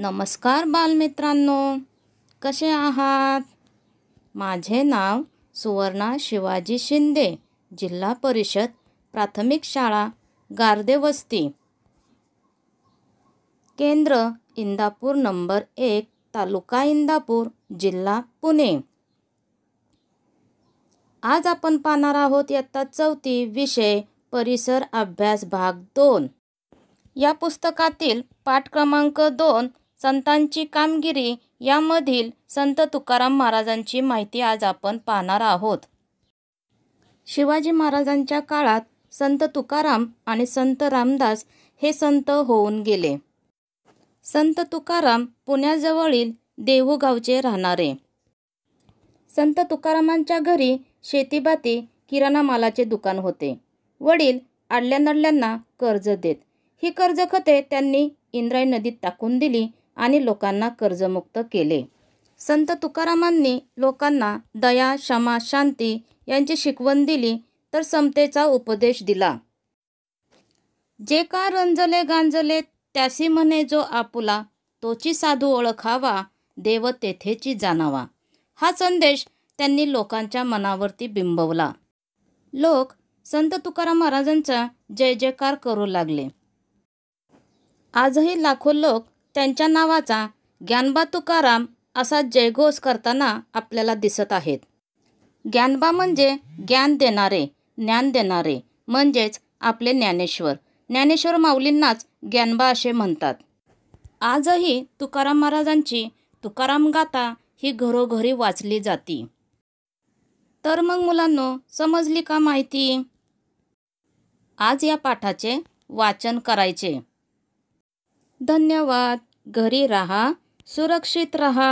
नमस्कार बालमित्रांनो कसे आहात माझे नाव सुवर्णा शिवाजी शिंदे जिल्हा परिषद प्राथमिक शाळा गार्देवस्ती केंद्र इंदापूर नंबर एक तालुका इंदापूर जिल्हा पुणे आज आपण पाहणार आहोत इयत्ता चौथी विषय परिसर अभ्यास भाग दोन या पुस्तकातील पाठ क्रमांक दोन संतांची कामगिरी यामधील संत तुकाराम महाराजांची माहिती आज आपण पाहणार आहोत शिवाजी महाराजांच्या काळात संत तुकाराम आणि संत रामदास हे संत होऊन गेले संत तुकाराम पुण्याजवळील देहूगावचे राहणारे संत तुकारामांच्या घरी शेतीबाती किराणा मालाचे दुकान होते वडील आडल्या नडल्यांना कर्ज देत ही कर्ज खते त्यांनी इंद्राय नदीत टाकून दिली आणि लोकांना कर्जमुक्त केले संत तुकारामांनी लोकांना दया क्षमा शांती यांची शिकवण दिली तर समतेचा उपदेश दिला जे का रंजले गांजले त्यासी म्हणे जो आपुला तोची साधू ओळखावा देव तेथेची जाणावा हा संदेश त्यांनी लोकांच्या मनावरती बिंबवला लोक संत तुकाराम महाराजांचा जय जयकार करू लागले आजही लाखो लोक त्यांच्या नावाचा ज्ञानबा तुकाराम असा जयघोष करताना आपल्याला दिसत आहेत ज्ञानबा म्हणजे ज्ञान देणारे ज्ञान देणारे म्हणजेच आपले ज्ञानेश्वर ज्ञानेश्वर माऊलींनाच ज्ञानबा असे म्हणतात आजही तुकाराम महाराजांची तुकाराम गाथा ही घरोघरी वाचली जाती तर मग मुलांनो समजली का माहिती आज या पाठाचे वाचन करायचे धन्यवाद घरी रहा सुरक्षित रहा